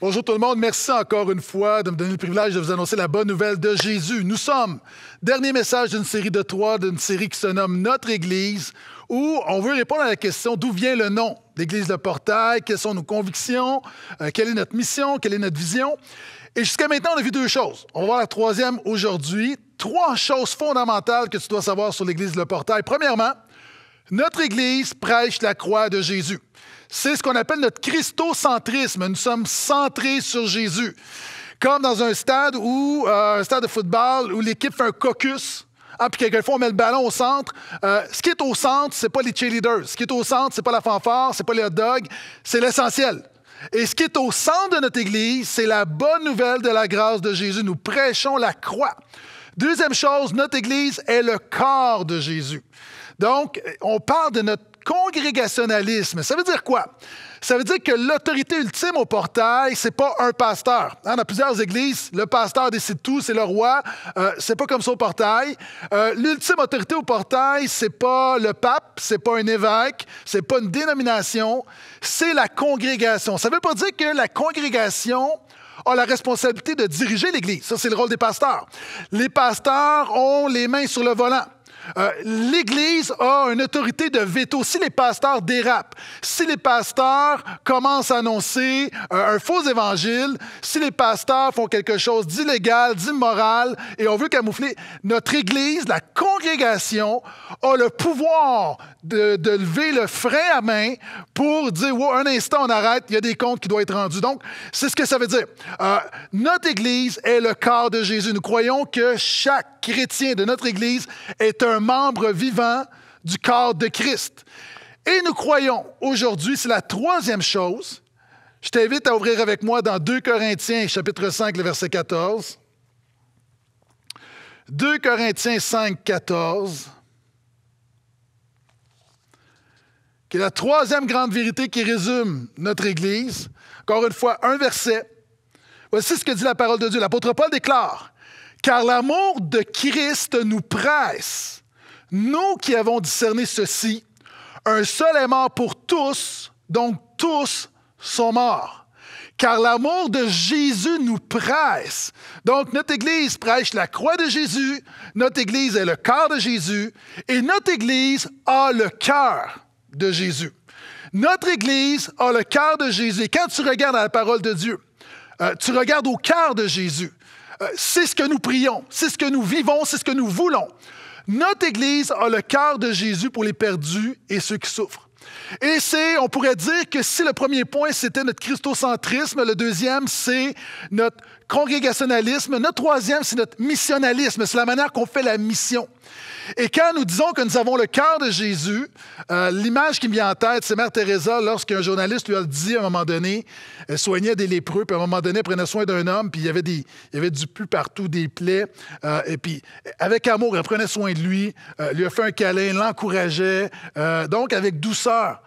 Bonjour tout le monde, merci encore une fois de me donner le privilège de vous annoncer la bonne nouvelle de Jésus. Nous sommes, dernier message d'une série de trois, d'une série qui se nomme Notre Église, où on veut répondre à la question d'où vient le nom d'Église de Portail, quelles sont nos convictions, euh, quelle est notre mission, quelle est notre vision. Et jusqu'à maintenant, on a vu deux choses. On va voir la troisième aujourd'hui. Trois choses fondamentales que tu dois savoir sur l'Église Le Portail. Premièrement, notre Église prêche la croix de Jésus c'est ce qu'on appelle notre christocentrisme. Nous sommes centrés sur Jésus. Comme dans un stade où, euh, un stade de football où l'équipe fait un caucus. Ah, puis quelquefois, on met le ballon au centre. Euh, ce qui est au centre, n'est pas les cheerleaders. Ce qui est au centre, c'est pas la fanfare, c'est pas les hot dogs. C'est l'essentiel. Et ce qui est au centre de notre Église, c'est la bonne nouvelle de la grâce de Jésus. Nous prêchons la croix. Deuxième chose, notre Église est le corps de Jésus. Donc, on parle de notre congrégationalisme. Ça veut dire quoi? Ça veut dire que l'autorité ultime au portail, c'est pas un pasteur. On hein, a plusieurs églises, le pasteur décide tout, c'est le roi. Euh, c'est pas comme ça au portail. Euh, l'ultime autorité au portail, c'est pas le pape, c'est pas un évêque, c'est pas une dénomination, c'est la congrégation. Ça veut pas dire que la congrégation a la responsabilité de diriger l'Église. Ça, c'est le rôle des pasteurs. Les pasteurs ont les mains sur le volant. Euh, L'Église a une autorité de veto. Si les pasteurs dérapent, si les pasteurs commencent à annoncer euh, un faux évangile, si les pasteurs font quelque chose d'illégal, d'immoral, et on veut camoufler, notre Église, la congrégation, a le pouvoir de, lever le frein à main pour dire, wow, un instant, on arrête, il y a des comptes qui doivent être rendus. Donc, c'est ce que ça veut dire. Euh, notre Église est le corps de Jésus. Nous croyons que chaque chrétien de notre Église est un membre vivant du corps de Christ. Et nous croyons aujourd'hui, c'est la troisième chose. Je t'invite à ouvrir avec moi dans 2 Corinthiens chapitre 5, le verset 14. 2 Corinthiens 5, 14, qui est la troisième grande vérité qui résume notre Église. Encore une fois, un verset. Voici ce que dit la parole de Dieu. L'apôtre Paul déclare, Car l'amour de Christ nous presse nous qui avons discerné ceci, un seul est mort pour tous, donc tous sont morts. Car l'amour de Jésus nous presse. Donc notre Église prêche la croix de Jésus, notre Église est le cœur de Jésus, et notre Église a le cœur de Jésus. Notre Église a le cœur de Jésus. Et quand tu regardes à la parole de Dieu, euh, tu regardes au cœur de Jésus. Euh, c'est ce que nous prions, c'est ce que nous vivons, c'est ce que nous voulons. Notre Église a le cœur de Jésus pour les perdus et ceux qui souffrent. Et c'est, on pourrait dire que si le premier point, c'était notre christocentrisme, le deuxième, c'est notre congrégationalisme, notre troisième, c'est notre missionnalisme, c'est la manière qu'on fait la mission. Et quand nous disons que nous avons le cœur de Jésus, euh, l'image qui me vient en tête, c'est Mère Teresa lorsqu'un journaliste lui a dit à un moment donné, elle soignait des lépreux, puis à un moment donné, elle prenait soin d'un homme, puis il y avait, avait du pus partout, des plaies. Euh, et puis, avec amour, elle prenait soin de lui, euh, lui a fait un câlin, l'encourageait, donc avec douceur,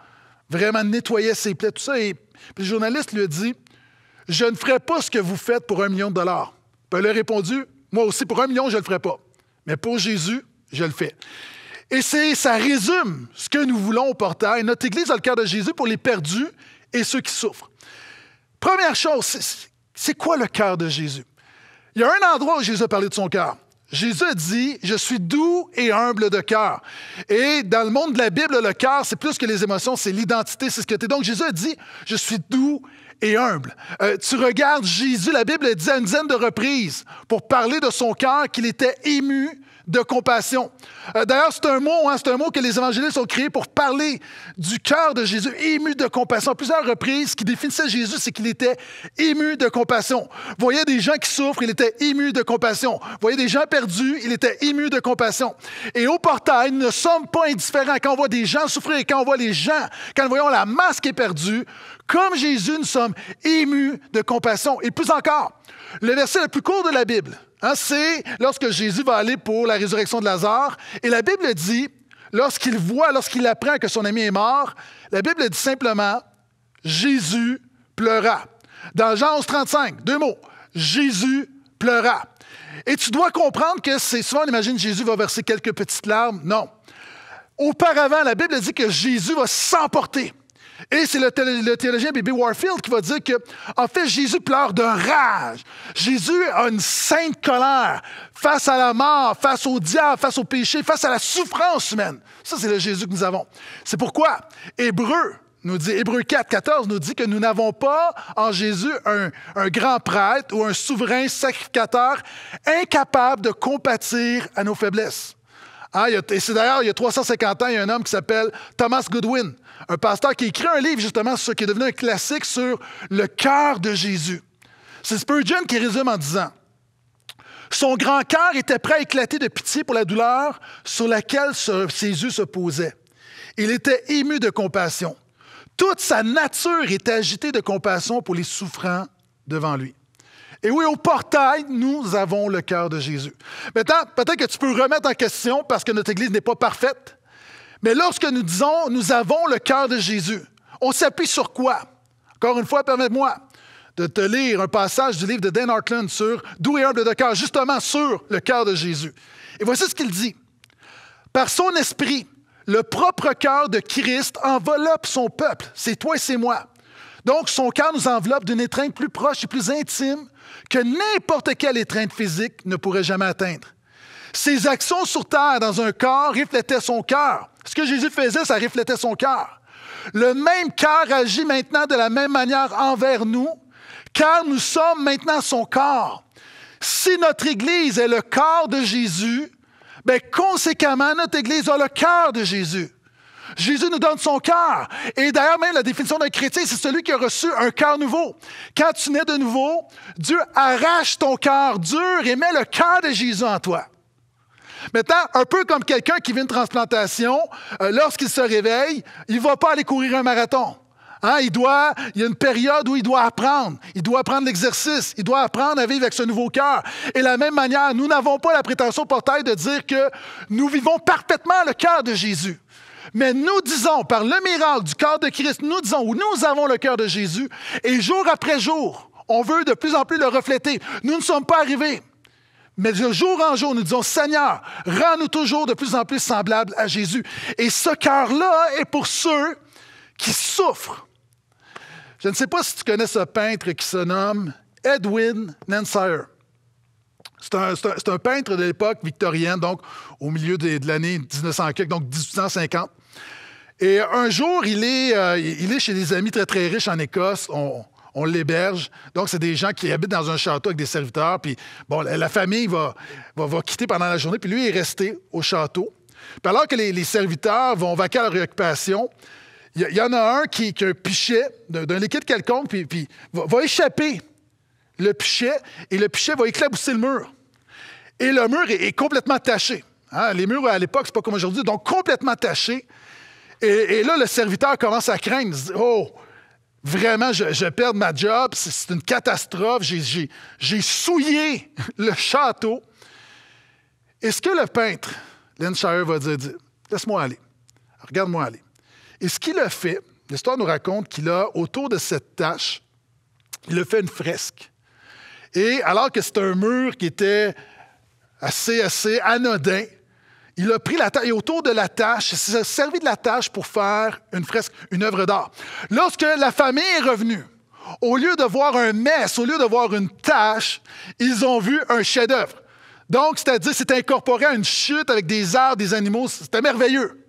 vraiment nettoyait ses plaies, tout ça. Et puis le journaliste lui a dit, « Je ne ferai pas ce que vous faites pour un million de dollars. » Puis elle a répondu, « Moi aussi, pour un million, je ne le ferai pas. » Mais pour Jésus, je le fais. Et ça résume ce que nous voulons au portail. Notre Église a le cœur de Jésus pour les perdus et ceux qui souffrent. Première chose, c'est, quoi le cœur de Jésus? Il y a un endroit où Jésus a parlé de son cœur. Jésus a dit, je suis doux et humble de cœur. Et dans le monde de la Bible, le cœur, c'est plus que les émotions, c'est l'identité, c'est ce que tu es. Donc Jésus a dit, je suis doux et humble. Euh, tu regardes Jésus, la Bible dit à une dizaine de reprises pour parler de son cœur qu'il était ému de compassion. Euh, d'ailleurs, c'est un mot, hein, c'est un mot que les évangélistes ont créé pour parler du cœur de Jésus, ému de compassion. À plusieurs reprises, ce qui définissait Jésus, c'est qu'il était ému de compassion. voyez des gens qui souffrent, il était ému de compassion. voyez des gens perdus, il était ému de compassion. Et au portail, nous ne sommes pas indifférents quand on voit des gens souffrir quand on voit les gens, quand nous voyons la masse qui est perdue, comme Jésus, nous sommes émus de compassion. Et plus encore, le verset le plus court de la Bible, Hein, c'est lorsque Jésus va aller pour la résurrection de Lazare. Et la Bible dit, lorsqu'il voit, lorsqu'il apprend que son ami est mort, la Bible dit simplement, Jésus pleura. Dans Jean 11, 35, deux mots, Jésus pleura. Et tu dois comprendre que c'est souvent, on imagine Jésus va verser quelques petites larmes. Non. Auparavant, la Bible dit que Jésus va s'emporter. Et c'est le, le, théologien B.B. Warfield qui va dire que, en fait, Jésus pleure de rage. Jésus a une sainte colère face à la mort, face au diable, face au péché, face à la souffrance humaine. Ça, c'est le Jésus que nous avons. C'est pourquoi Hébreu nous dit, Hébreu 4, 14 nous dit que nous n'avons pas en Jésus un, grand prêtre ou un souverain sacrificateur incapable de compatir à nos faiblesses. Ah, et c'est d'ailleurs, il y a 350 ans, il y a un homme qui s'appelle Thomas Goodwin, un pasteur qui écrit un livre justement sur ce qui est devenu un classique sur le cœur de Jésus. C'est Spurgeon qui résume en disant Son grand cœur était prêt à éclater de pitié pour la douleur sur laquelle Jésus se posait. Il était ému de compassion. Toute sa nature est agitée de compassion pour les souffrants devant lui. Et oui, au portail, nous avons le cœur de Jésus. Maintenant, peut-être que tu peux remettre en question parce que notre Église n'est pas parfaite mais lorsque nous disons, nous avons le cœur de Jésus, on s'appuie sur quoi? Encore une fois, permette moi de te lire un passage du livre de Dan Hartland sur Doux et humble de cœur, justement sur le cœur de Jésus. Et voici ce qu'il dit. Par son esprit, le propre cœur de Christ enveloppe son peuple, c'est toi et c'est moi. Donc son cœur nous enveloppe d'une étreinte plus proche et plus intime que n'importe quelle étreinte physique ne pourrait jamais atteindre. Ses actions sur terre dans un corps reflétaient son cœur. Ce que Jésus faisait, ça reflétait son cœur. Le même cœur agit maintenant de la même manière envers nous, car nous sommes maintenant son corps. Si notre Église est le corps de Jésus, bien conséquemment, notre Église a le cœur de Jésus. Jésus nous donne son cœur. Et d'ailleurs, même la définition d'un chrétien, c'est celui qui a reçu un cœur nouveau. Quand tu nais de nouveau, Dieu arrache ton cœur dur et met le cœur de Jésus en toi. Maintenant, un peu comme quelqu'un qui vit une transplantation, euh, lorsqu'il se réveille, il ne va pas aller courir un marathon. Hein, il, doit, il y a une période où il doit apprendre. Il doit apprendre l'exercice. Il doit apprendre à vivre avec ce nouveau cœur. Et de la même manière, nous n'avons pas la prétention portail de dire que nous vivons parfaitement le cœur de Jésus. Mais nous disons, par le miracle du cœur de Christ, nous disons où nous avons le cœur de Jésus. Et jour après jour, on veut de plus en plus le refléter. Nous ne sommes pas arrivés. Mais de jour en jour, nous disons, Seigneur, rends-nous toujours de plus en plus semblables à Jésus. Et ce cœur-là est pour ceux qui souffrent. Je ne sais pas si tu connais ce peintre qui se nomme Edwin Nansire. C'est un, peintre de l'époque victorienne, donc au milieu de, l'année 1900, donc 1850. Et un jour, euh, il est, chez des amis très, très riches en Écosse on l'héberge. Donc, c'est des gens qui habitent dans un château avec des serviteurs. Puis, bon, la famille va, va, quitter pendant la journée, puis lui est resté au château. Puis alors que les, serviteurs vont vaquer à leur occupation, il y, en a un qui, a un pichet d'un liquide quelconque, puis, puis va, échapper le pichet, et le pichet va éclabousser le mur. Et le mur est, complètement taché. Hein. Les murs à l'époque, c'est pas comme aujourd'hui, donc complètement taché. Et, là, le serviteur commence à craindre. dit, oh, vraiment, je, perds ma job, c'est une catastrophe, j'ai souillé le château. » ce que le peintre, Len va dire, laisse-moi aller, regarde-moi aller. Et ce qu'il a fait, l'histoire nous raconte qu'il a, autour de cette tâche, il a fait une fresque. Et alors que c'est un mur qui était assez, assez anodin, il a pris la tâche et autour de la tâche, il s'est servi de la tâche pour faire une fresque, une œuvre d'art. Lorsque la famille est revenue, au lieu de voir un mess, au lieu de voir une tâche, ils ont vu un chef-d'œuvre. Donc, c'est-à-dire, c'est incorporé à une chute avec des arbres, des animaux. C'était merveilleux.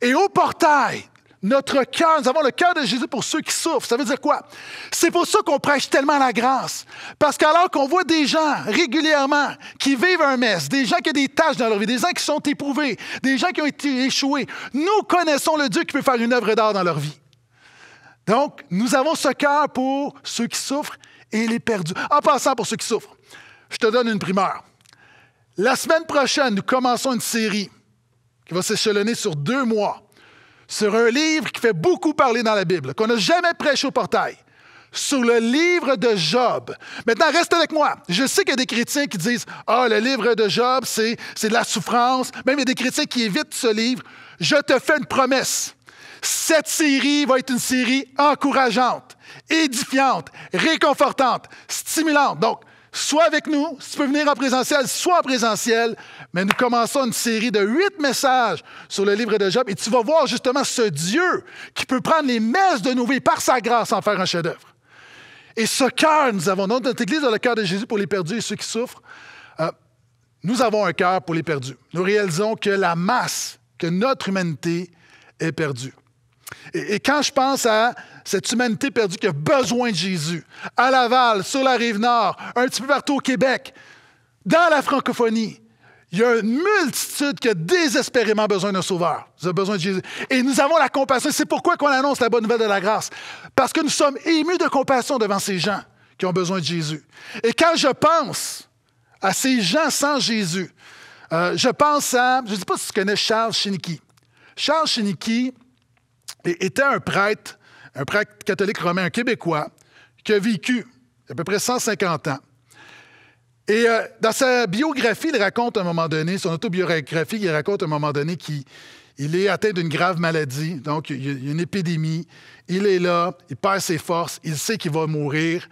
Et au portail notre cœur, nous avons le cœur de Jésus pour ceux qui souffrent. Ça veut dire quoi? C'est pour ça qu'on prêche tellement la grâce. Parce qu'alors qu'on voit des gens régulièrement qui vivent un mess, des gens qui ont des tâches dans leur vie, des gens qui sont éprouvés, des gens qui ont été échoués, nous connaissons le Dieu qui peut faire une œuvre d'art dans leur vie. Donc, nous avons ce cœur pour ceux qui souffrent et les perdus. En passant pour ceux qui souffrent, je te donne une primeur. La semaine prochaine, nous commençons une série qui va s'échelonner sur deux mois sur un livre qui fait beaucoup parler dans la Bible, qu'on n'a jamais prêché au portail, sur le livre de Job. Maintenant, reste avec moi. Je sais qu'il y a des chrétiens qui disent Ah, le livre de Job, c'est, de la souffrance. Même il y a des chrétiens qui évitent ce livre. Je te fais une promesse. Cette série va être une série encourageante, édifiante, réconfortante, stimulante. Donc, Soit avec nous, si tu peux venir en présentiel, soit en présentiel, mais nous commençons une série de huit messages sur le livre de Job et tu vas voir justement ce Dieu qui peut prendre les messes de nos vies par sa grâce en faire un chef-d'œuvre. Et ce cœur, nous avons, dans notre Église, dans le cœur de Jésus pour les perdus et ceux qui souffrent, euh, nous avons un cœur pour les perdus. Nous réalisons que la masse, que notre humanité est perdue. Et, quand je pense à cette humanité perdue qui a besoin de Jésus, à Laval, sur la rive nord, un petit peu partout au Québec, dans la francophonie, il y a une multitude qui a désespérément besoin d'un sauveur. Ils ont besoin de Jésus. Et nous avons la compassion. C'est pourquoi qu'on annonce la bonne nouvelle de la grâce. Parce que nous sommes émus de compassion devant ces gens qui ont besoin de Jésus. Et quand je pense à ces gens sans Jésus, euh, je pense à, je ne sais pas si tu connais Charles Chiniki. Charles Chiniki, était un prêtre, un prêtre catholique romain, un Québécois, qui a vécu à peu près 150 ans. Et euh, dans sa biographie, il raconte à un moment donné, son autobiographie, il raconte à un moment donné qu'il est atteint d'une grave maladie, donc il y a une épidémie. Il est là, il perd ses forces, il sait qu'il va mourir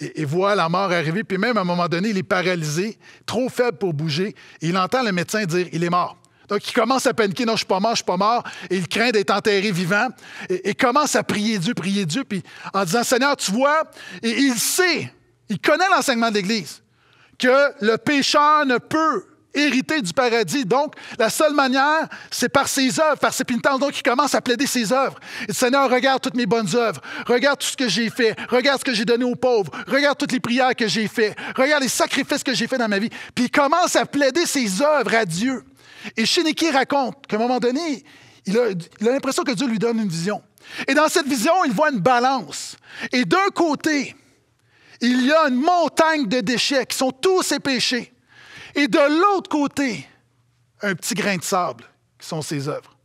et, voit la mort arriver. Puis même à un moment donné, il est paralysé, trop faible pour bouger. Et il entend le médecin dire Il est mort. Donc, il commence à paniquer, non, je ne suis pas mort, je ne suis pas mort. Et il craint d'être enterré vivant. Et, commence à prier Dieu, prier Dieu, puis en disant, Seigneur, tu vois, et il sait, il connaît l'enseignement de l'Église, que le pécheur ne peut hériter du paradis. Donc, la seule manière, c'est par ses œuvres, par ses pénitences. Donc, il commence à plaider ses œuvres. Il Seigneur, regarde toutes mes bonnes œuvres. Regarde tout ce que j'ai fait. Regarde ce que j'ai donné aux pauvres. Regarde toutes les prières que j'ai faites. Regarde les sacrifices que j'ai faits dans ma vie. Puis, il commence à plaider ses œuvres à Dieu. Et Shiniki raconte qu'à un moment donné, il a l'impression que Dieu lui donne une vision. Et dans cette vision, il voit une balance. Et d'un côté, il y a une montagne de déchets qui sont tous ses péchés. Et de l'autre côté, un petit grain de sable qui sont ses œuvres.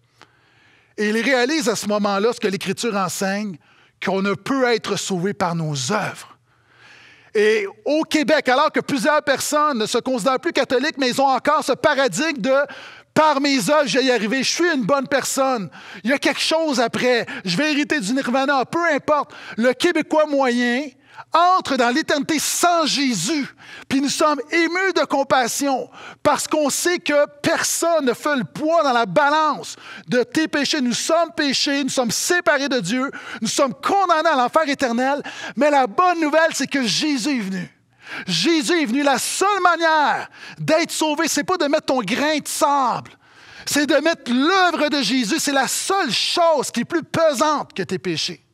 Et il réalise à ce moment-là ce que l'Écriture enseigne, qu'on ne peut être sauvé par nos œuvres, et au Québec, alors que plusieurs personnes ne se considèrent plus catholiques, mais ils ont encore ce paradigme de par mes œuvres, je vais arriver. Je suis une bonne personne. Il y a quelque chose après. Je vais hériter du nirvana. Peu importe. Le Québécois moyen entre dans l'éternité sans Jésus. Puis nous sommes émus de compassion parce qu'on sait que personne ne fait le poids dans la balance de tes péchés. Nous sommes péchés, nous sommes séparés de Dieu, nous sommes condamnés à l'enfer éternel. Mais la bonne nouvelle, c'est que Jésus est venu. Jésus est venu. La seule manière d'être sauvé, c'est pas de mettre ton grain de sable. C'est de mettre l'œuvre de Jésus. C'est la seule chose qui est plus pesante que tes péchés.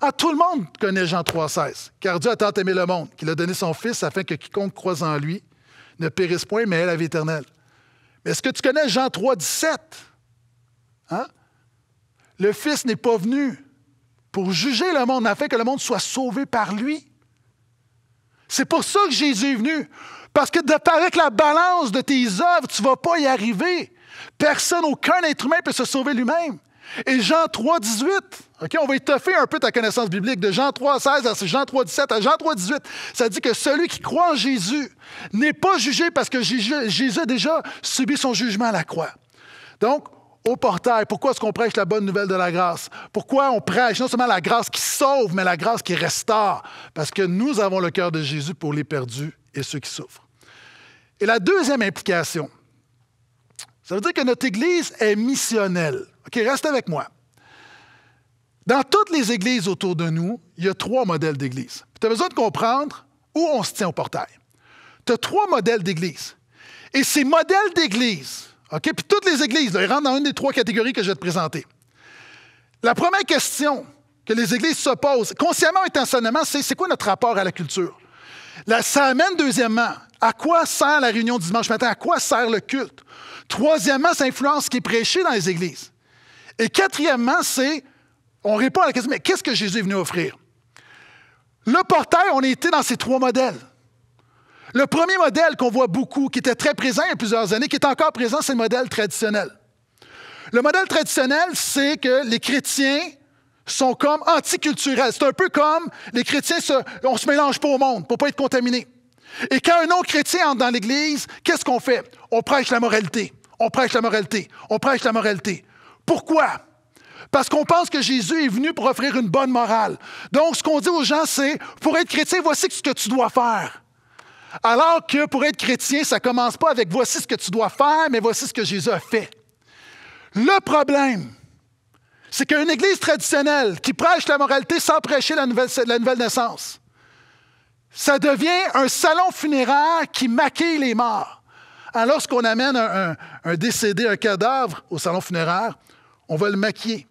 Ah, tout le monde connaît Jean 3,16. Car Dieu a tant aimé le monde qu'il a donné son Fils afin que quiconque croise en lui ne périsse point, mais ait la vie éternelle. Mais est-ce que tu connais Jean 3,17? Hein? Le Fils n'est pas venu pour juger le monde, afin que le monde soit sauvé par lui. C'est pour ça que Jésus est venu. Parce que de avec la balance de tes œuvres, tu ne vas pas y arriver. Personne, aucun être humain peut se sauver lui-même. Et Jean 3, 18, on va étoffer un peu ta connaissance biblique de Jean 3, 16 à Jean 3, 17 à Jean 3, 18. Ça dit que celui qui croit en Jésus n'est pas jugé parce que Jésus a déjà subi son jugement à la croix. Donc, au portail, pourquoi est-ce qu'on prêche la bonne nouvelle de la grâce? Pourquoi on prêche non seulement la grâce qui sauve, mais la grâce qui restaure? Parce que nous avons le cœur de Jésus pour les perdus et ceux qui souffrent. Et la deuxième implication, ça veut dire que notre Église est missionnelle. OK, reste avec moi. Dans toutes les églises autour de nous, il y a trois modèles d'église. Tu as besoin de comprendre où on se tient au portail. Tu as trois modèles d'église. Et ces modèles d'église, OK, puis toutes les églises, elles rentrent dans une des trois catégories que je vais te présenter. La première question que les églises se posent, consciemment et intentionnellement, c'est c'est quoi notre rapport à la culture? ça amène, deuxièmement, à quoi sert la réunion du dimanche matin? À quoi sert le culte? Troisièmement, ça influence ce qui est prêché dans les églises. Et quatrièmement, c'est, on répond à la question, mais qu'est-ce que Jésus est venu offrir? Le portail, on été dans ces trois modèles. Le premier modèle qu'on voit beaucoup, qui était très présent il y a plusieurs années, qui est encore présent, c'est le modèle traditionnel. Le modèle traditionnel, c'est que les chrétiens sont comme anticulturels. C'est un peu comme les chrétiens, on ne se mélange pas au monde pour ne pas être contaminés. Et quand un non-chrétien entre dans l'Église, qu'est-ce qu'on fait? On prêche la moralité. On prêche la moralité. On prêche la moralité. Pourquoi? Parce qu'on pense que Jésus est venu pour offrir une bonne morale. Donc, ce qu'on dit aux gens, c'est, pour être chrétien, voici ce que tu dois faire. Alors que pour être chrétien, ça ne commence pas avec voici ce que tu dois faire, mais voici ce que Jésus a fait. Le problème, c'est qu'une église traditionnelle qui prêche la moralité sans prêcher la nouvelle, naissance, ça devient un salon funéraire qui maquille les morts. Alors, lorsqu'on amène un décédé, un cadavre au salon funéraire, on va le maquiller.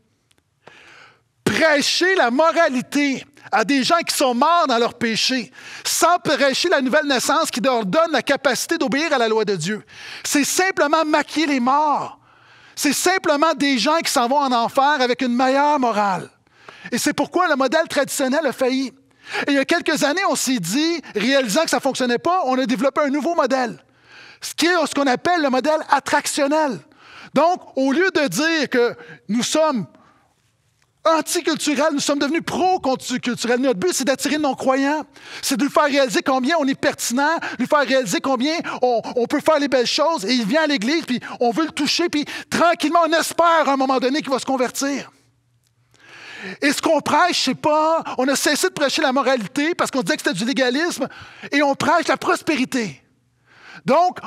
Prêcher la moralité à des gens qui sont morts dans leur péché, sans prêcher la nouvelle naissance qui leur donne la capacité d'obéir à la loi de Dieu. C'est simplement maquiller les morts. C'est simplement des gens qui s'en vont en enfer avec une meilleure morale. Et c'est pourquoi le modèle traditionnel a failli. il y a quelques années, on s'est dit, réalisant que ça ne fonctionnait pas, on a développé un nouveau modèle, ce qui est ce qu'on appelle le modèle attractionnel. Donc, au lieu de dire que nous sommes anticulturels, nous sommes devenus pro-culturels, notre but, c'est d'attirer nos croyants C'est de lui faire réaliser combien on est pertinent, lui faire réaliser combien on, peut faire les belles choses. Et il vient à l'Église, puis on veut le toucher, puis tranquillement, on espère à un moment donné qu'il va se convertir. Et ce qu'on prêche, je sais pas. On a cessé de prêcher la moralité parce qu'on disait que c'était du légalisme, et on prêche la prospérité. Donc,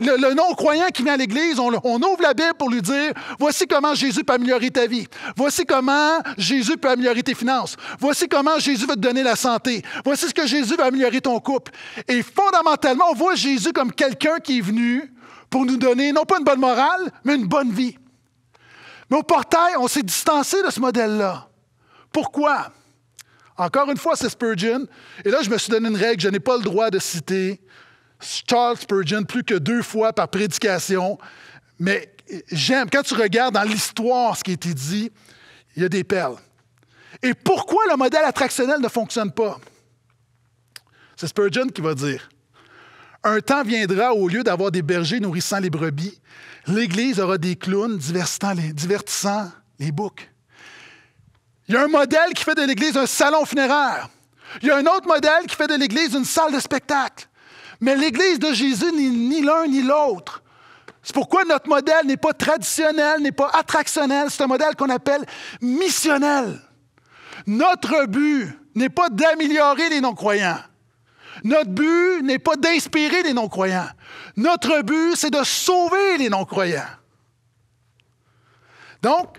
le, non-croyant qui vient à l'Église, on, ouvre la Bible pour lui dire, voici comment Jésus peut améliorer ta vie. Voici comment Jésus peut améliorer tes finances. Voici comment Jésus va te donner la santé. Voici ce que Jésus va améliorer ton couple. Et fondamentalement, on voit Jésus comme quelqu'un qui est venu pour nous donner non pas une bonne morale, mais une bonne vie. Mais au portail, on s'est distancé de ce modèle-là. Pourquoi? Encore une fois, c'est Spurgeon. Et là, je me suis donné une règle, je n'ai pas le droit de citer Charles Spurgeon plus que deux fois par prédication. Mais j'aime, quand tu regardes dans l'histoire ce qui a été dit, il y a des perles. Et pourquoi le modèle attractionnel ne fonctionne pas? C'est Spurgeon qui va dire. Un temps viendra, où au lieu d'avoir des bergers nourrissant les brebis, l'Église aura des clowns les, divertissant les boucs. Il y a un modèle qui fait de l'Église un salon funéraire. Il y a un autre modèle qui fait de l'Église une salle de spectacle. Mais l'Église de Jésus n'est ni l'un ni l'autre. C'est pourquoi notre modèle n'est pas traditionnel, n'est pas attractionnel. C'est un modèle qu'on appelle missionnel. Notre but n'est pas d'améliorer les non-croyants. Notre but n'est pas d'inspirer les non-croyants. Notre but, c'est de sauver les non-croyants. Donc,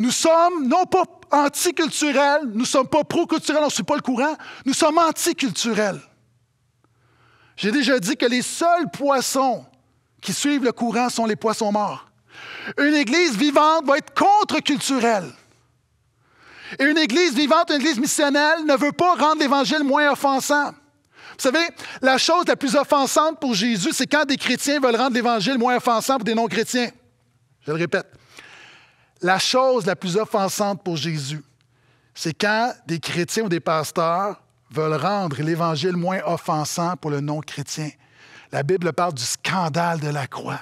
nous sommes non pas anticulturels, nous ne sommes pas pro-culturels, on ne suit pas le courant, nous sommes anticulturels. J'ai déjà dit que les seuls poissons qui suivent le courant sont les poissons morts. Une Église vivante va être contre-culturelle. Et une Église vivante, une Église missionnelle, ne veut pas rendre l'Évangile moins offensant. Vous savez, la chose la plus offensante pour Jésus, c'est quand des chrétiens veulent rendre l'Évangile moins offensant pour des non-chrétiens. Je le répète. La chose la plus offensante pour Jésus, c'est quand des chrétiens ou des pasteurs veulent rendre l'Évangile moins offensant pour le non-chrétien. La Bible parle du scandale de la croix.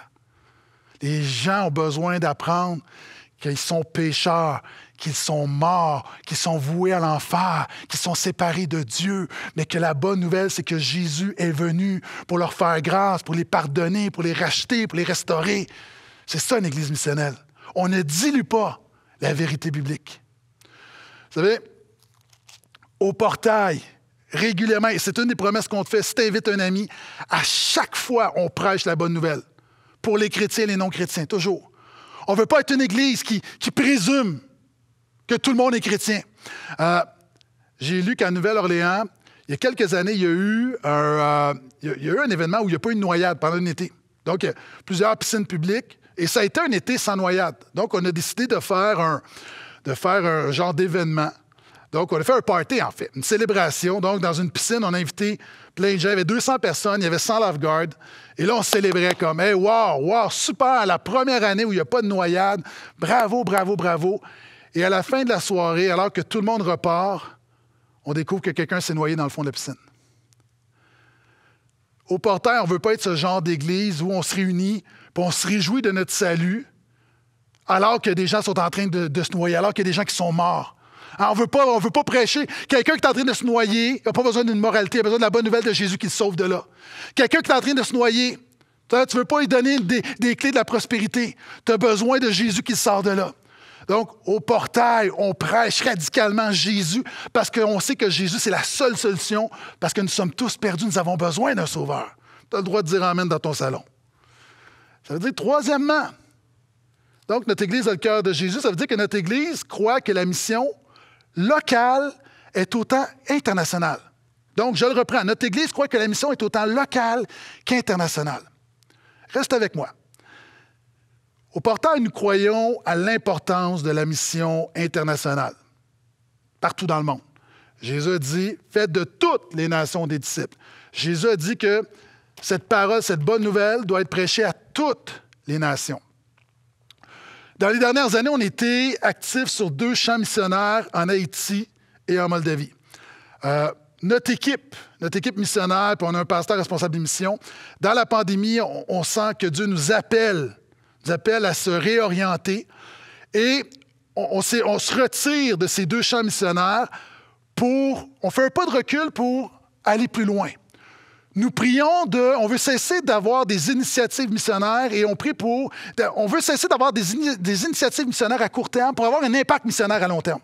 Les gens ont besoin d'apprendre qu'ils sont pécheurs, qu'ils sont morts, qu'ils sont voués à l'enfer, qu'ils sont séparés de Dieu, mais que la bonne nouvelle, c'est que Jésus est venu pour leur faire grâce, pour les pardonner, pour les racheter, pour les restaurer. C'est ça une Église missionnelle. On ne dilue pas la vérité biblique. Vous savez, au portail régulièrement, et c'est une des promesses qu'on te fait, si tu invites un ami, à chaque fois, on prêche la bonne nouvelle pour les chrétiens et les non-chrétiens, toujours. On ne veut pas être une Église qui, présume que tout le monde est chrétien. Euh, j'ai lu qu'à Nouvelle-Orléans, il y a quelques années, il y a eu un, euh, événement où il n'y a pas eu de noyade pendant un été. Donc, plusieurs piscines publiques, et ça a été un été sans noyade. Donc, on a décidé de faire de faire un genre d'événement donc, on a fait un party, en fait, une célébration. Donc, dans une piscine, on a invité plein de gens. Il y avait 200 personnes, il y avait 100 lifeguards Et là, on célébrait comme, hey, wow, wow, super, la première année où il n'y a pas de noyade. Bravo, bravo, bravo. Et à la fin de la soirée, alors que tout le monde repart, on découvre que quelqu'un s'est noyé dans le fond de la piscine. Au portail, on ne veut pas être ce genre d'église où on se réunit, puis on se réjouit de notre salut, alors que des gens sont en train de, de se noyer, alors qu'il y a des gens qui sont morts. Ah, on ne veut pas prêcher. Quelqu'un qui est en train de se noyer, il n'a pas besoin d'une moralité, il a besoin de la bonne nouvelle de Jésus qui le sauve de là. Quelqu'un qui est en train de se noyer, tu ne veux pas lui donner des, clés de la prospérité. Tu as besoin de Jésus qui sort de là. Donc, au portail, on prêche radicalement Jésus parce qu'on sait que Jésus, c'est la seule solution, parce que nous sommes tous perdus, nous avons besoin d'un sauveur. Tu as le droit de dire Amen dans ton salon. Ça veut dire, troisièmement, donc notre Église a le cœur de Jésus, ça veut dire que notre Église croit que la mission local est autant international. Donc, je le reprends. Notre Église croit que la mission est autant locale qu'internationale. Reste avec moi. Au portail, nous croyons à l'importance de la mission internationale partout dans le monde. Jésus a dit, faites de toutes les nations des disciples. Jésus a dit que cette parole, cette bonne nouvelle doit être prêchée à toutes les nations. Dans les dernières années, on était actifs sur deux champs missionnaires en Haïti et en Moldavie. Euh, notre équipe, notre équipe missionnaire, puis on a un pasteur responsable des missions. Dans la pandémie, on, sent que Dieu nous appelle, nous appelle à se réorienter et on, on se retire de ces deux champs missionnaires pour, on fait un pas de recul pour aller plus loin. Nous prions de, on veut cesser d'avoir des initiatives missionnaires et on prie pour, on veut cesser d'avoir des, initiatives missionnaires à court terme pour avoir un impact missionnaire à long terme.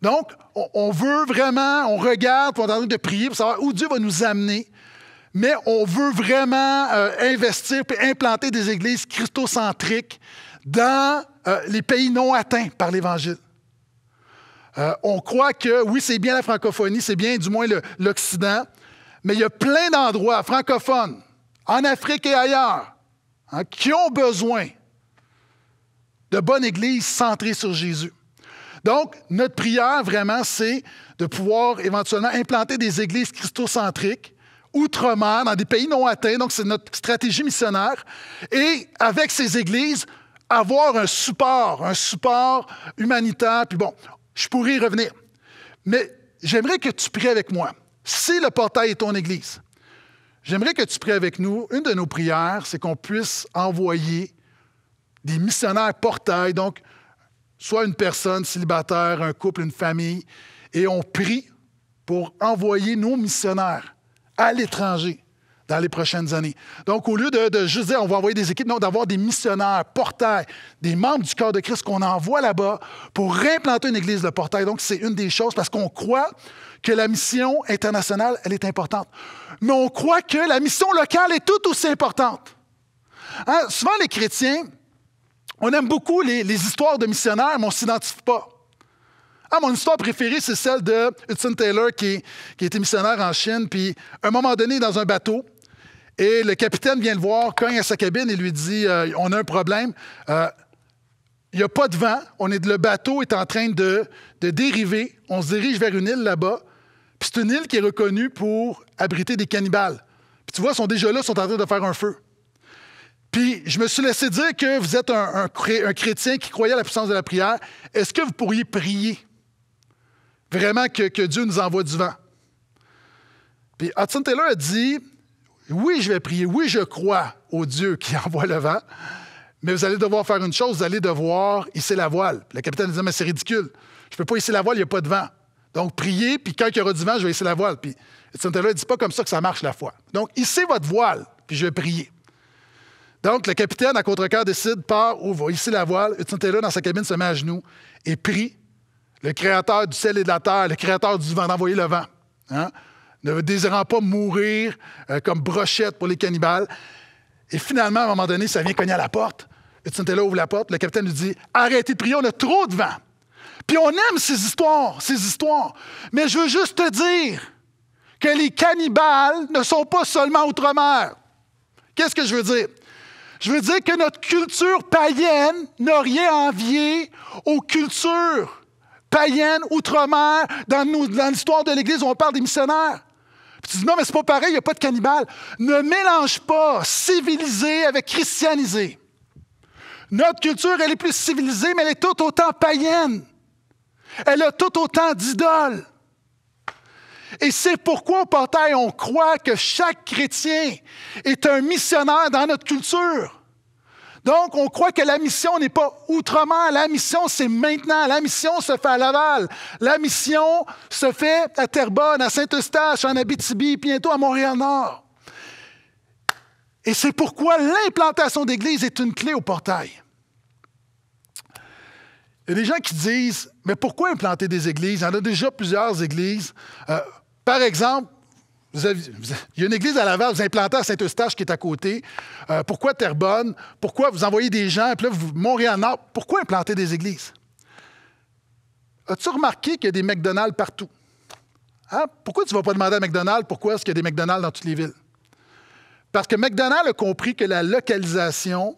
Donc, on, veut vraiment, on regarde, pour est en train de prier pour savoir où Dieu va nous amener, mais on veut vraiment euh, investir et implanter des églises christocentriques dans euh, les pays non atteints par l'Évangile. Euh, on croit que oui, c'est bien la francophonie, c'est bien du moins l'Occident, mais il y a plein d'endroits francophones, en Afrique et ailleurs, hein, qui ont besoin de bonnes églises centrées sur Jésus. Donc, notre prière, vraiment, c'est de pouvoir éventuellement implanter des églises christocentriques outre-mer, dans des pays non atteints. Donc, c'est notre stratégie missionnaire. Et avec ces églises, avoir un support, un support humanitaire. Puis bon, je pourrais y revenir. Mais j'aimerais que tu pries avec moi. Si le portail est ton Église. J'aimerais que tu pries avec nous. Une de nos prières, c'est qu'on puisse envoyer des missionnaires portails. donc soit une personne célibataire, un couple, une famille, et on prie pour envoyer nos missionnaires à l'étranger dans les prochaines années. Donc, au lieu de, juste dire on va envoyer des équipes, non, d'avoir des missionnaires, portails, des membres du corps de Christ qu'on envoie là-bas pour réimplanter une église de portail. Donc, c'est une des choses parce qu'on croit que la mission internationale, elle est importante. Mais on croit que la mission locale est tout aussi importante. Hein, souvent, les chrétiens, on aime beaucoup les, histoires de missionnaires, mais on ne s'identifie pas. Ah, mon histoire préférée, c'est celle de Hudson Taylor, qui, qui était missionnaire en Chine. Puis, à un moment donné, dans un bateau, et le capitaine vient le voir, cogne à sa cabine et lui dit euh, On a un problème. Euh, il n'y a pas de vent. On est, le bateau est en train de, dériver. On se dirige vers une île là-bas. Puis c'est une île qui est reconnue pour abriter des cannibales. Puis tu vois, ils sont déjà là, ils sont en train de faire un feu. Puis je me suis laissé dire que vous êtes un, chrétien qui croyait à la puissance de la prière. Est-ce que vous pourriez prier vraiment que, Dieu nous envoie du vent? Puis Hudson Taylor a dit Oui, je vais prier, oui, je crois au Dieu qui envoie le vent, mais vous allez devoir faire une chose, vous allez devoir hisser la voile. Le capitaine dit Mais c'est ridicule, je ne peux pas hisser la voile, il n'y a pas de vent. Donc, priez, puis quand il y aura du vent, je vais hisser la voile. Puis, Edson ne dit pas comme ça que ça marche la foi. Donc, hissez votre voile, puis je vais prier. Donc, le capitaine, à contre-cœur, décide, part ouvre, va hisser la voile. là dans sa cabine, se met à genoux et prie le créateur du ciel et de la terre, le créateur du vent, d'envoyer le vent. Hein, ne désirant pas mourir euh, comme brochette pour les cannibales. Et finalement, à un moment donné, ça vient cogner à la porte. là ouvre la porte. Le capitaine lui dit Arrêtez de prier, on a trop de vent. Puis on aime ces histoires, ces histoires. Mais je veux juste te dire que les cannibales ne sont pas seulement outre-mer. Qu'est-ce que je veux dire? Je veux dire que notre culture païenne n'a rien envié aux cultures païennes outre-mer. Dans, l'histoire de l'Église, on parle des missionnaires. Puis tu dis, non, mais c'est pas pareil, il n'y a pas de cannibales. Ne mélange pas civilisé avec christianisé. Notre culture, elle est plus civilisée, mais elle est tout autant païenne. Elle a tout autant d'idoles. Et c'est pourquoi au portail, on croit que chaque chrétien est un missionnaire dans notre culture. Donc, on croit que la mission n'est pas outrement, la mission c'est maintenant, la mission se fait à Laval, la mission se fait à Terrebonne, à Saint-Eustache, en Abitibi, bientôt à Montréal-Nord. Et c'est pourquoi l'implantation d'église est une clé au portail. Il y a des gens qui disent Mais pourquoi implanter des églises Il y en a déjà plusieurs églises. Euh, par exemple, il y a une église à Laval, vous implantez à Saint-Eustache qui est à côté. Euh, pourquoi Terrebonne? Pourquoi vous envoyez des gens? Et puis là, vous en nord pourquoi implanter des églises? As-tu remarqué qu'il y a des McDonald's partout? Hein? Pourquoi tu ne vas pas demander à McDonald's pourquoi est-ce qu'il y a des McDonald's dans toutes les villes? Parce que McDonald's a compris que la localisation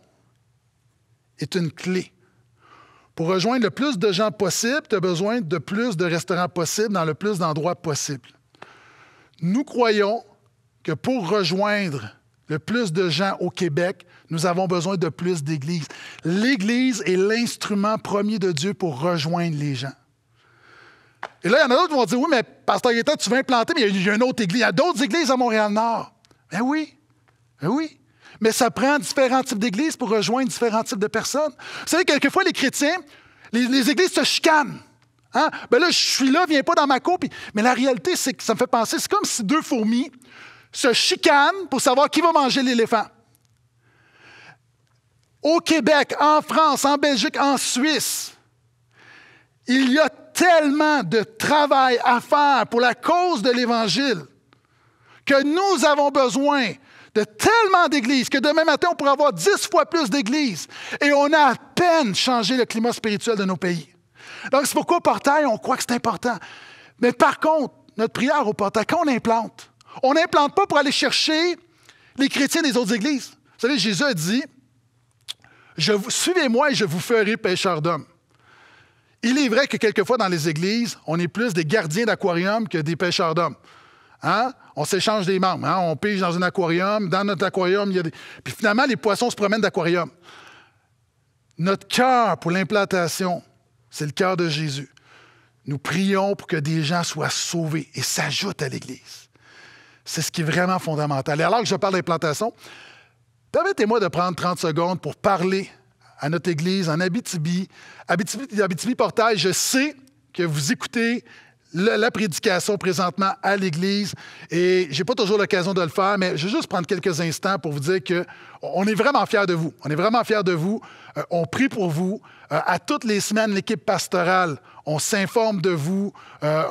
est une clé. Pour rejoindre le plus de gens possible, tu as besoin de plus de restaurants possibles dans le plus d'endroits possibles. Nous croyons que pour rejoindre le plus de gens au Québec, nous avons besoin de plus d'Églises. L'Église est l'instrument premier de Dieu pour rejoindre les gens. Et là, il y en a d'autres qui vont dire Oui, mais Pasteur Guetta, tu veux implanter, mais il y a une autre église. Il y a d'autres églises à Montréal-Nord. Ben oui, ben oui. Mais ça prend différents types d'églises pour rejoindre différents types de personnes. Vous savez, quelquefois, les chrétiens, les, églises se chicanent. Hein? Ben là, je suis là, viens pas dans ma cour. Mais la réalité, c'est que ça me fait penser, c'est comme si deux fourmis se chicanent pour savoir qui va manger l'éléphant. Au Québec, en France, en Belgique, en Suisse, il y a tellement de travail à faire pour la cause de l'Évangile que nous avons besoin de tellement d'églises que demain matin, on pourrait avoir dix fois plus d'églises. Et on a à peine changé le climat spirituel de nos pays. Donc, c'est pourquoi au portail, on croit que c'est important. Mais par contre, notre prière au portail, quand on implante, on n'implante pas pour aller chercher les chrétiens des autres églises. Vous savez, Jésus a dit, Suivez-moi et je vous ferai pêcheur d'hommes. Il est vrai que quelquefois dans les églises, on est plus des gardiens d'aquarium que des pêcheurs d'hommes. Hein? On s'échange des membres. Hein? On pige dans un aquarium. Dans notre aquarium, il y a des. Puis finalement, les poissons se promènent d'aquarium. Notre cœur pour l'implantation, c'est le cœur de Jésus. Nous prions pour que des gens soient sauvés et s'ajoutent à l'Église. C'est ce qui est vraiment fondamental. Et alors que je parle d'implantation, permettez-moi de prendre 30 secondes pour parler à notre Église en Abitibi. Abitibi, Abitibi je sais que vous écoutez la, prédication présentement à l'Église. Et j'ai pas toujours l'occasion de le faire, mais je vais juste prendre quelques instants pour vous dire que on est vraiment fiers de vous. On est vraiment fiers de vous. Euh, on prie pour vous. Euh, à toutes les semaines, l'équipe pastorale, on s'informe de vous, euh,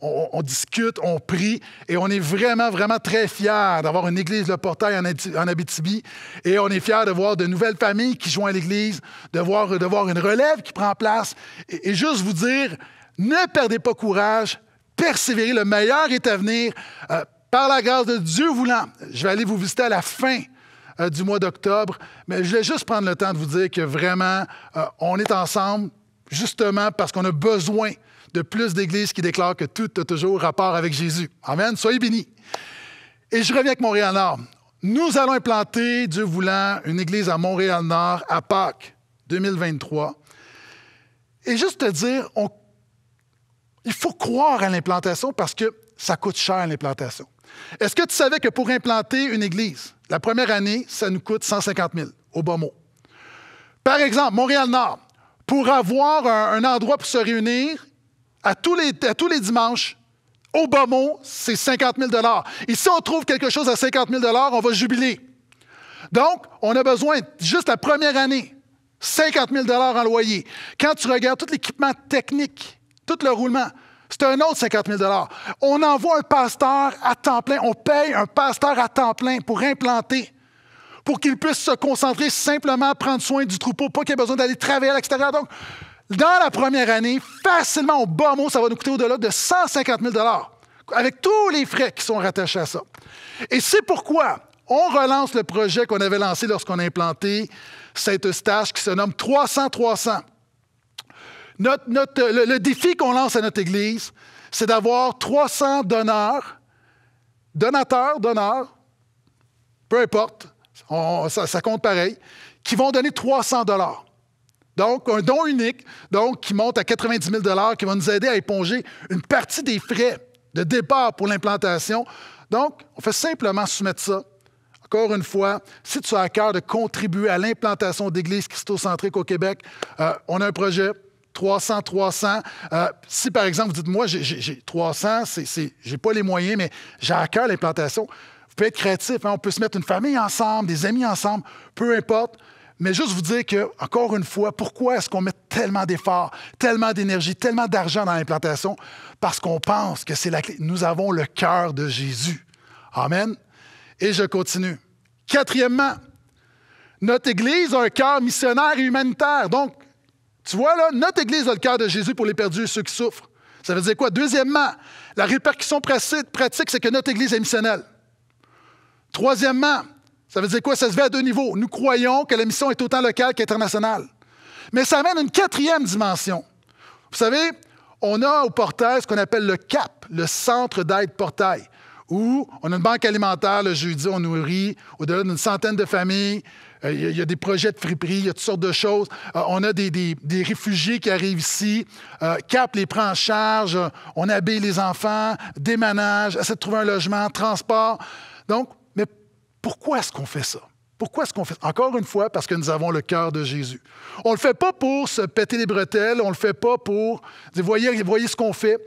on, discute, on prie. Et on est vraiment, vraiment très fiers d'avoir une église, le portail en, Abitibi. Et on est fiers de voir de nouvelles familles qui joignent l'église, de voir, de voir une relève qui prend place. et juste vous dire, ne perdez pas courage, persévérez, le meilleur est à venir. Euh, par la grâce de Dieu voulant, je vais aller vous visiter à la fin euh, du mois d'octobre, mais je voulais juste prendre le temps de vous dire que vraiment, euh, on est ensemble, justement parce qu'on a besoin de plus d'églises qui déclarent que tout a toujours rapport avec Jésus. Amen, soyez bénis. Et je reviens avec Montréal-Nord. Nous allons implanter, Dieu voulant, une église à Montréal-Nord à Pâques 2023. Et juste te dire, on il faut croire à l'implantation parce que ça coûte cher l'implantation. Est-ce que tu savais que pour implanter une église, la première année, ça nous coûte 150 000, au bas mot? Par exemple, Montréal-Nord, pour avoir un, endroit pour se réunir à tous les, à tous les dimanches, au bas mot, c'est 50 000 Et si on trouve quelque chose à 50 000 on va jubiler. Donc, on a besoin, juste la première année, 50 000 en loyer. Quand tu regardes tout l'équipement technique tout le roulement. C'est un autre 50 000 On envoie un pasteur à temps plein. On paye un pasteur à temps plein pour implanter, pour qu'il puisse se concentrer simplement prendre soin du troupeau, pas qu'il ait besoin d'aller travailler à l'extérieur. Donc, dans la première année, facilement, au bas mot, ça va nous coûter au-delà de 150 000 avec tous les frais qui sont rattachés à ça. Et c'est pourquoi on relance le projet qu'on avait lancé lorsqu'on a implanté cette stage qui se nomme 300-300 le, défi qu'on lance à notre Église, c'est d'avoir 300 donneurs, donateurs, donneurs, peu importe, ça, compte pareil, qui vont donner 300 dollars. Donc, un don unique, donc qui monte à 90 000 dollars, qui va nous aider à éponger une partie des frais de départ pour l'implantation. Donc, on fait simplement soumettre ça encore une fois, si tu as à cœur de contribuer à l'implantation d'églises christocentriques au Québec, euh, on a un projet, 300, 300. Euh, si, par exemple, vous dites, moi, j'ai 300, j'ai pas les moyens, mais j'ai à cœur l'implantation, vous pouvez être créatif. Hein. On peut se mettre une famille ensemble, des amis ensemble, peu importe. Mais juste vous dire que, encore une fois, pourquoi est-ce qu'on met tellement d'efforts, tellement d'énergie, tellement d'argent dans l'implantation? Parce qu'on pense que c'est la clé. Nous avons le cœur de Jésus. Amen. Et je continue. Quatrièmement, notre Église a un cœur missionnaire et humanitaire. Donc, tu vois, là, notre Église a le cœur de Jésus pour les perdus et ceux qui souffrent. Ça veut dire quoi? Deuxièmement, la répercussion pratique, c'est que notre Église est missionnelle. Troisièmement, ça veut dire quoi? Ça se fait à deux niveaux. Nous croyons que la mission est autant locale qu'internationale. Mais ça amène une quatrième dimension. Vous savez, on a au portail ce qu'on appelle le CAP, le Centre d'aide portail, où on a une banque alimentaire le jeudi, on nourrit au-delà d'une centaine de familles. Euh, il y, a des projets de friperie, il y a toutes sortes de choses. Euh, on a des, réfugiés qui arrivent ici. Euh, Cap les prend en charge. on habille les enfants, déménage, essaie de trouver un logement, transport. Donc, mais pourquoi est-ce qu'on fait ça? Pourquoi est-ce qu'on fait ça? Encore une fois, parce que nous avons le cœur de Jésus. On ne le fait pas pour se péter les bretelles, on ne le fait pas pour dire, voyez ce qu'on fait.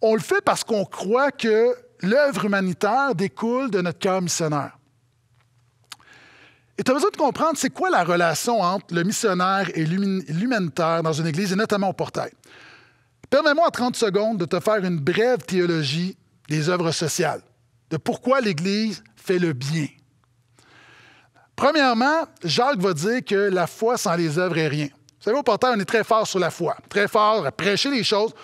On le fait parce qu'on croit que l'œuvre humanitaire découle de notre cœur missionnaire. Et tu as besoin de comprendre c'est quoi la relation entre le missionnaire et l'humanitaire dans une église, et notamment au portail. Permets-moi en 30 secondes de te faire une brève théologie des œuvres sociales, de pourquoi l'Église fait le bien. Premièrement, Jacques va dire que la foi sans les œuvres est rien. Vous savez, au portail, on est très fort sur la foi, très fort à prêcher les choses.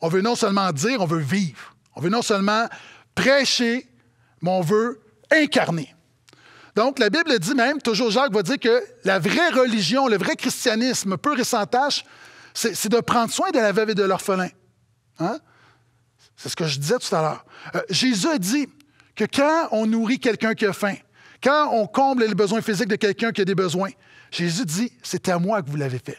On veut non seulement dire, on veut vivre. On veut non seulement prêcher, mais on veut incarner. Donc, la Bible dit même, toujours Jacques va dire que la vraie religion, le vrai christianisme, pur et sans tâche, c'est de prendre soin de la veuve et de l'orphelin. Hein? C'est ce que je disais tout à l'heure. Euh, Jésus a dit que quand on nourrit quelqu'un qui a faim, quand on comble les besoins physiques de quelqu'un qui a des besoins, Jésus dit, c'est à moi que vous l'avez fait.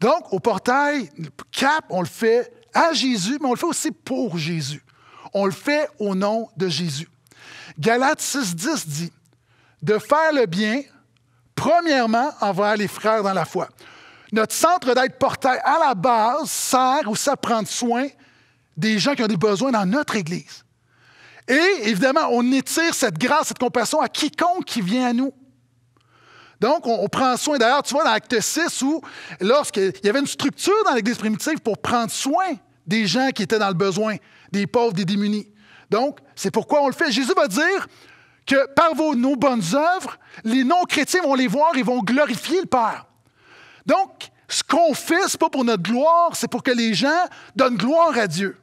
Donc, au portail, cap, on le fait à Jésus, mais on le fait aussi pour Jésus. On le fait au nom de Jésus. Galates 6.10 dit, de faire le bien, premièrement, envers les frères dans la foi. Notre centre d'aide portail, à la base, sert aussi à prendre soin des gens qui ont des besoins dans notre Église. Et évidemment, on étire cette grâce, cette compassion à quiconque qui vient à nous. Donc, on, prend soin. D'ailleurs, tu vois, dans Acte 6, où lorsqu'il y avait une structure dans l'Église primitive pour prendre soin des gens qui étaient dans le besoin, des pauvres, des démunis. Donc, c'est pourquoi on le fait. Jésus va dire, que par vos, nos bonnes œuvres, les non-chrétiens vont les voir et vont glorifier le Père. Donc, ce qu'on fait, ce pas pour notre gloire, c'est pour que les gens donnent gloire à Dieu.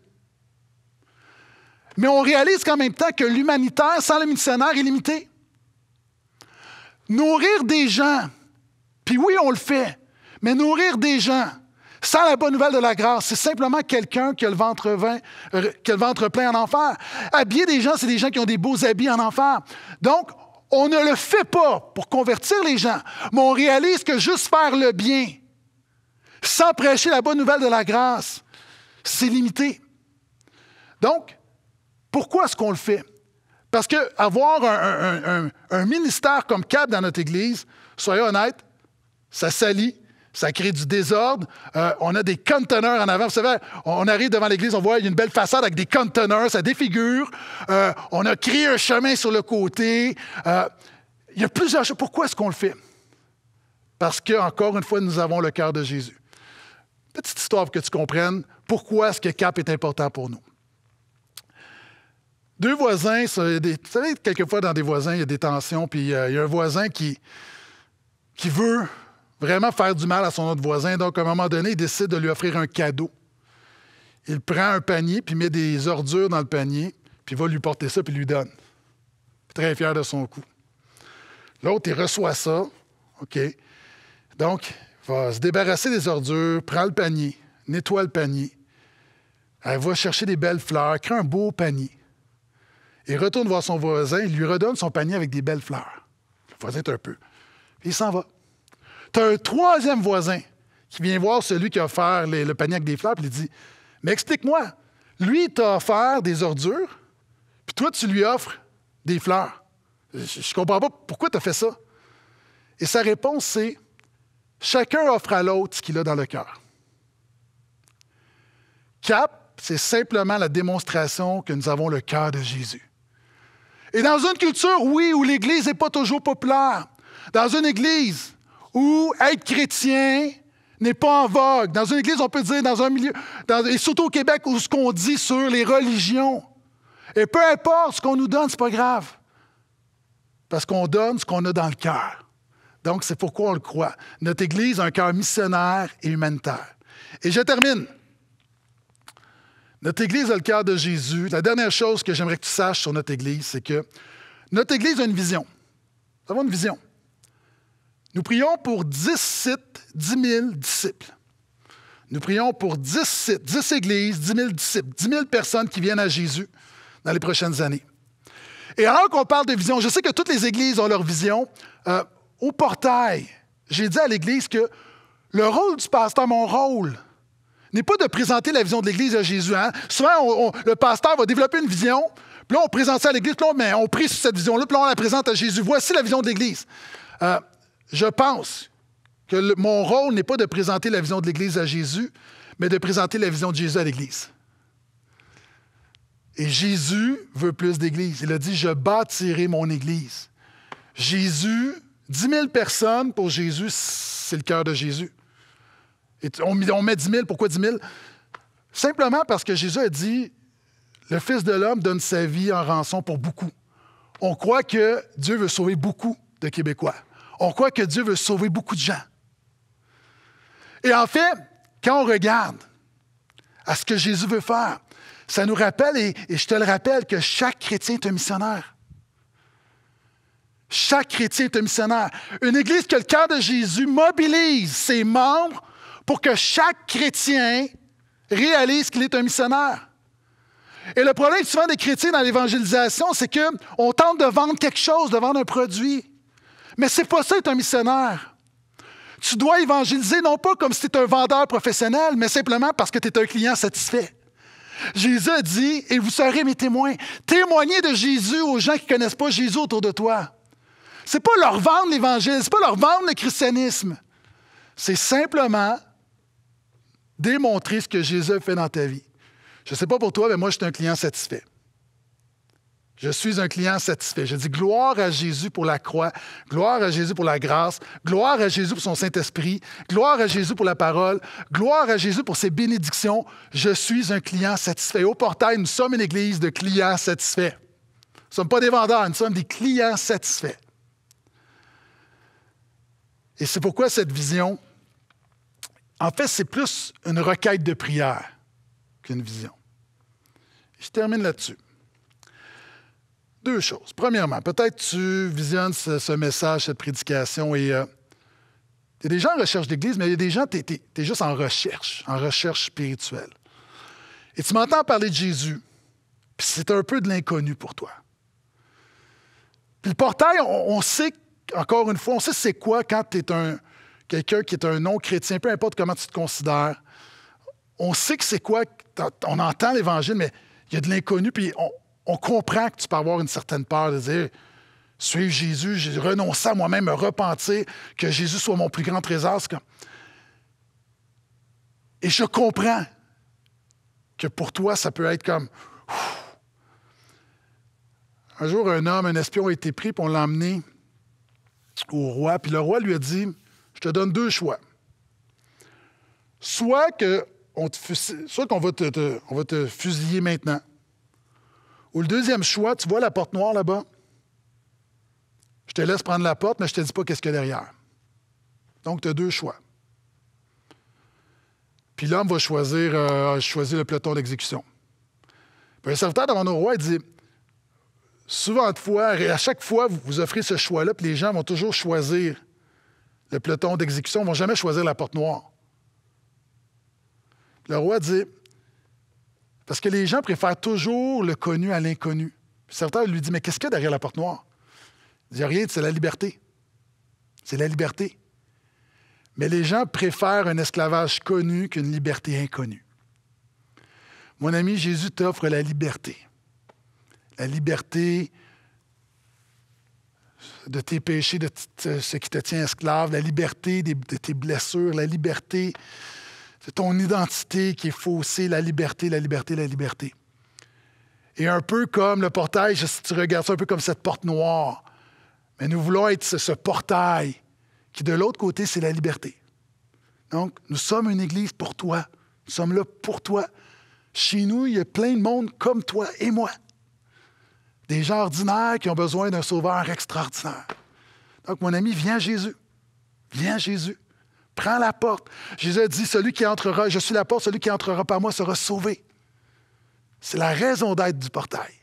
Mais on réalise qu'en même temps que l'humanitaire sans le missionnaire est limité. Nourrir des gens, puis oui, on le fait, mais nourrir des gens sans la bonne nouvelle de la grâce, c'est simplement quelqu'un euh, qui, a le ventre plein en enfer. Habiller des gens, c'est des gens qui ont des beaux habits en enfer. Donc, on ne le fait pas pour convertir les gens, mais on réalise que juste faire le bien, sans prêcher la bonne nouvelle de la grâce, c'est limité. Donc, pourquoi est-ce qu'on le fait? Parce qu'avoir un, ministère comme Cap dans notre Église, soyez honnête, ça salit ça crée du désordre. Euh, on a des conteneurs en avant. Vous savez, on arrive devant l'église, on voit une belle façade avec des conteneurs, ça défigure. Euh, on a créé un chemin sur le côté. Euh, il y a plusieurs choses. Pourquoi est-ce qu'on le fait? Parce que, encore une fois, nous avons le cœur de Jésus. Petite histoire pour que tu comprennes pourquoi est-ce que CAP est important pour nous. Deux voisins, vous savez, quelquefois dans des voisins, il y a des tensions, puis il y a un voisin qui veut vraiment faire du mal à son autre voisin. Donc, à un moment donné, il décide de lui offrir un cadeau. Il prend un panier, puis met des ordures dans le panier, puis va lui porter ça, puis lui donne. Très fier de son coup. L'autre, il reçoit ça. OK. Donc, il va se débarrasser des ordures, prend le panier, nettoie le panier. Elle va chercher des belles fleurs, crée un beau panier. Et retourne voir son voisin, il lui redonne son panier avec des belles fleurs. Le voisin est un peu. il s'en va. Tu as un troisième voisin qui vient voir celui qui a offert le panier avec des fleurs, puis il dit Mais explique-moi, lui, t'a offert des ordures, puis toi, tu lui offres des fleurs. Je, ne comprends pas pourquoi tu as fait ça. Et sa réponse, c'est Chacun offre à l'autre ce qu'il a dans le cœur. Cap, c'est simplement la démonstration que nous avons le cœur de Jésus. Et dans une culture, oui, où l'Église n'est pas toujours populaire, dans une Église où être chrétien n'est pas en vogue. Dans une église, on peut dire, dans un milieu, et surtout au Québec, où ce qu'on dit sur les religions. Et peu importe ce qu'on nous donne, c'est pas grave. Parce qu'on donne ce qu'on a dans le cœur. Donc, c'est pourquoi on le croit. Notre Église a un cœur missionnaire et humanitaire. Et je termine. Notre Église a le cœur de Jésus. La dernière chose que j'aimerais que tu saches sur notre Église, c'est que notre Église a une vision. Nous avons une vision. Nous prions pour 10 sites, dix 000 disciples. Nous prions pour 10 sites, 10 églises, dix mille disciples, 10 000 personnes qui viennent à Jésus dans les prochaines années. Et alors qu'on parle de vision, je sais que toutes les églises ont leur vision. Euh, au portail, j'ai dit à l'église que le rôle du pasteur, mon rôle, n'est pas de présenter la vision de l'Église à Jésus. Hein? Souvent, le pasteur va développer une vision, puis là, on présente ça à l'Église, puis là, on, mais on prie sur cette vision-là, puis là, on la présente à Jésus. Voici la vision de l'Église. Euh, je pense que mon rôle n'est pas de présenter la vision de l'Église à Jésus, mais de présenter la vision de Jésus à l'Église. Et Jésus veut plus d'Église. Il a dit, je bâtirai mon Église. Jésus, 10 000 personnes pour Jésus, c'est le cœur de Jésus. on, on met 10 000, pourquoi 10 000? Simplement parce que Jésus a dit, le Fils de l'homme donne sa vie en rançon pour beaucoup. On croit que Dieu veut sauver beaucoup de Québécois on croit que Dieu veut sauver beaucoup de gens. Et en fait, quand on regarde à ce que Jésus veut faire, ça nous rappelle, et, je te le rappelle, que chaque chrétien est un missionnaire. Chaque chrétien est un missionnaire. Une Église que le cœur de Jésus mobilise ses membres pour que chaque chrétien réalise qu'il est un missionnaire. Et le problème souvent des chrétiens dans l'évangélisation, c'est qu'on tente de vendre quelque chose, de vendre un produit. Mais c'est pas ça être un missionnaire. Tu dois évangéliser non pas comme si tu étais un vendeur professionnel, mais simplement parce que tu es un client satisfait. Jésus a dit, et vous serez mes témoins, témoignez de Jésus aux gens qui ne connaissent pas Jésus autour de toi. C'est pas leur vendre l'Évangile, c'est pas leur vendre le christianisme. C'est simplement démontrer ce que Jésus fait dans ta vie. Je ne sais pas pour toi, mais moi, je suis un client satisfait. Je suis un client satisfait. Je dis gloire à Jésus pour la croix, gloire à Jésus pour la grâce, gloire à Jésus pour son Saint-Esprit, gloire à Jésus pour la parole, gloire à Jésus pour ses bénédictions. Je suis un client satisfait. Au portail, nous sommes une église de clients satisfaits. Nous ne sommes pas des vendeurs, nous sommes des clients satisfaits. Et c'est pourquoi cette vision, en fait, c'est plus une requête de prière qu'une vision. Je termine là-dessus. Deux choses. Premièrement, peut-être tu visionnes ce, message, cette prédication, et euh, il y a des gens en recherche d'Église, mais il y a des gens, tu es, juste en recherche, en recherche spirituelle. Et tu m'entends parler de Jésus, puis c'est un peu de l'inconnu pour toi. Puis le portail, on, sait, encore une fois, on sait c'est quoi quand tu es un, quelqu'un qui est un non-chrétien, peu importe comment tu te considères. On sait que c'est quoi, on entend l'Évangile, mais il y a de l'inconnu, puis on, on comprend que tu peux avoir une certaine peur de dire Suivre Jésus, j'ai renoncé à moi-même, me repentir, que Jésus soit mon plus grand trésor. Et je comprends que pour toi, ça peut être comme. Un jour, un homme, un espion a été pris, pour on au roi. Puis le roi lui a dit Je te donne deux choix. Soit que on soit qu'on on va te fusiller maintenant, ou le deuxième choix, tu vois la porte noire là-bas? Je te laisse prendre la porte, mais je ne te dis pas qu'est-ce qu'il y a derrière. Donc, tu as deux choix. Puis l'homme va choisir, euh, choisir le peloton d'exécution. Puis le serviteur devant nos rois, il dit souvent de fois, à chaque fois, vous, vous offrez ce choix-là, puis les gens vont toujours choisir le peloton d'exécution, ils ne vont jamais choisir la porte noire. Le roi dit parce que les gens préfèrent toujours le connu à l'inconnu. Certains lui disent Mais qu'est-ce qu'il y a derrière la porte noire Il dit Rien, c'est la liberté. C'est la liberté. Mais les gens préfèrent un esclavage connu qu'une liberté inconnue. Mon ami, Jésus t'offre la liberté. La liberté de tes péchés, de ce qui te tient esclave, la liberté de tes blessures, la liberté c'est ton identité qui est faussée, la liberté, la liberté, la liberté. Et un peu comme le portail, si tu regardes ça un peu comme cette porte noire, mais nous voulons être ce, portail qui, de l'autre côté, c'est la liberté. Donc, nous sommes une Église pour toi. Nous sommes là pour toi. Chez nous, il y a plein de monde comme toi et moi. Des gens ordinaires qui ont besoin d'un sauveur extraordinaire. Donc, mon ami, viens Jésus. Viens Jésus prends la porte. Jésus a dit, celui qui entrera, je suis la porte, celui qui entrera par moi sera sauvé. C'est la raison d'être du portail.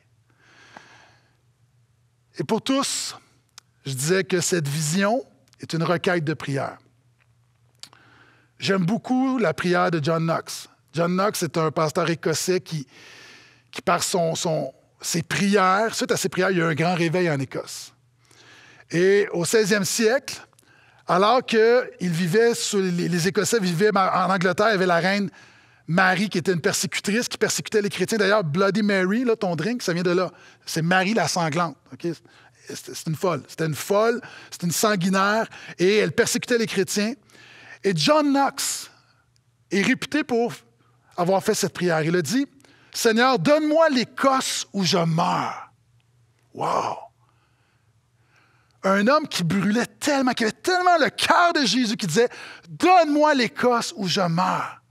Et pour tous, je disais que cette vision est une requête de prière. J'aime beaucoup la prière de John Knox. John Knox est un pasteur écossais qui, par ses prières, suite à ses prières, il y a eu un grand réveil en Écosse. Et au 16e siècle, alors que les, Écossais vivaient en Angleterre, il y avait la reine Marie qui était une persécutrice, qui persécutait les chrétiens. D'ailleurs, Bloody Mary, là, ton drink, ça vient de là. C'est Marie la sanglante. C'est une folle. C'était une folle, c'était une sanguinaire, et elle persécutait les chrétiens. Et John Knox est réputé pour avoir fait cette prière. Il a dit Seigneur, donne-moi l'Écosse où je meurs. Wow! un homme qui brûlait tellement, qui avait tellement le cœur de Jésus, qui disait Donne-moi l'Écosse où je meurs.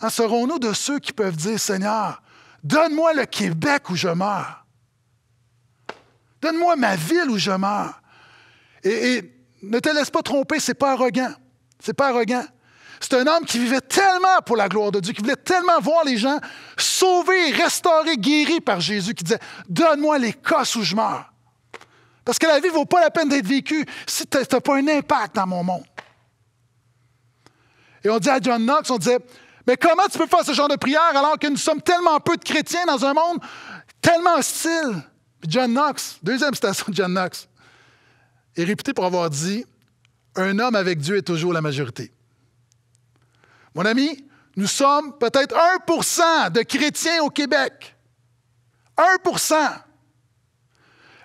En serons-nous de ceux qui peuvent dire Seigneur, donne-moi le Québec où je meurs. Donne-moi ma ville où je meurs. Et, ne te laisse pas tromper, c'est pas arrogant. C'est pas arrogant. C'est un homme qui vivait tellement pour la gloire de Dieu, qui voulait tellement voir les gens sauvés, restaurés, guéris par Jésus, qui disait Donne-moi l'Écosse où je meurs. Parce que la vie ne vaut pas la peine d'être vécue si tu n'as pas un impact dans mon monde. Et on dit à John Knox, on dit mais comment tu peux faire ce genre de prière alors que nous sommes tellement peu de chrétiens dans un monde tellement hostile? John Knox, deuxième citation de John Knox, est réputé pour avoir dit, un homme avec Dieu est toujours la majorité. Mon ami, nous sommes peut-être 1 de chrétiens au Québec. 1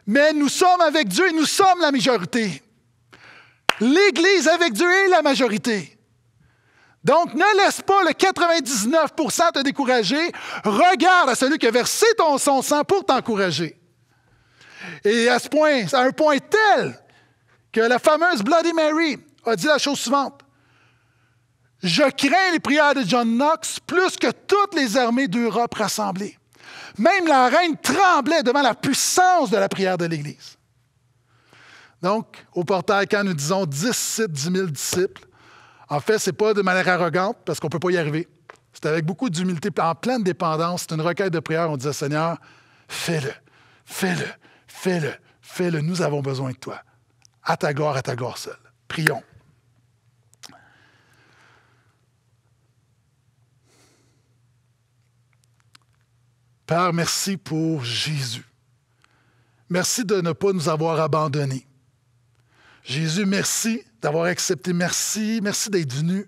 mais nous sommes avec Dieu et nous sommes la majorité. L'Église avec Dieu est la majorité. Donc, ne laisse pas le 99 te décourager. Regarde à celui qui a versé ton, son sang pour t'encourager. Et à ce point, à un point tel que la fameuse Bloody Mary a dit la chose suivante. Je crains les prières de John Knox plus que toutes les armées d'Europe rassemblées. Même la reine tremblait devant la puissance de la prière de l'Église. Donc, au portail, quand nous disons 10 7, 10 000 disciples, en fait, ce n'est pas de manière arrogante parce qu'on ne peut pas y arriver. C'est avec beaucoup d'humilité, en pleine dépendance. C'est une requête de prière. On disait, Seigneur, fais-le, fais-le, fais-le, fais-le. Nous avons besoin de toi. À ta gloire, à ta gloire seule. Prions. Père, merci pour Jésus. Merci de ne pas nous avoir abandonnés. Jésus, merci d'avoir accepté. Merci, merci d'être venu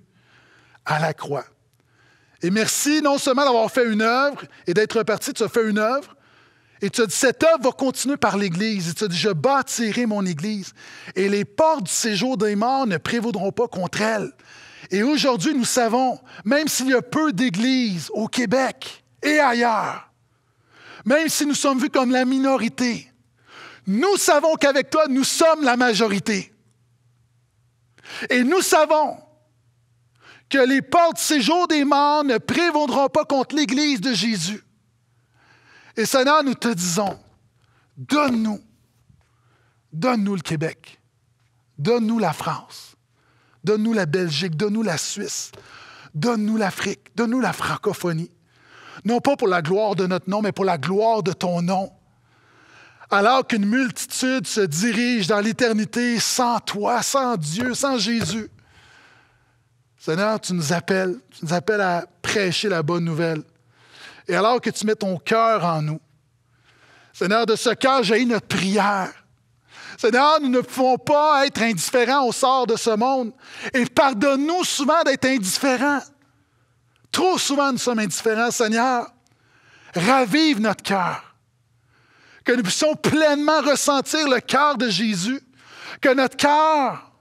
à la croix. Et merci non seulement d'avoir fait une œuvre et d'être parti, tu as fait une œuvre, et tu as dit, cette œuvre va continuer par l'Église. Et tu as dit, je bâtirai mon Église, et les portes du séjour des morts ne prévaudront pas contre elle. Et aujourd'hui, nous savons, même s'il y a peu d'Églises au Québec et ailleurs, même si nous sommes vus comme la minorité, nous savons qu'avec toi, nous sommes la majorité. Et nous savons que les portes de séjour des morts ne prévaudront pas contre l'Église de Jésus. Et Seigneur, nous te disons, donne-nous, donne-nous le Québec, donne-nous la France, donne-nous la Belgique, donne-nous la Suisse, donne-nous l'Afrique, donne-nous la francophonie, non pas pour la gloire de notre nom, mais pour la gloire de ton nom. Alors qu'une multitude se dirige dans l'éternité sans toi, sans Dieu, sans Jésus. Seigneur, tu nous appelles, tu nous appelles à prêcher la bonne nouvelle. Et alors que tu mets ton cœur en nous, Seigneur, de ce cœur jaillit notre prière. Seigneur, nous ne pouvons pas être indifférents au sort de ce monde. Et pardonne-nous souvent d'être indifférents. Trop souvent, nous sommes indifférents. Seigneur, ravive notre cœur. Que nous puissions pleinement ressentir le cœur de Jésus. Que notre cœur,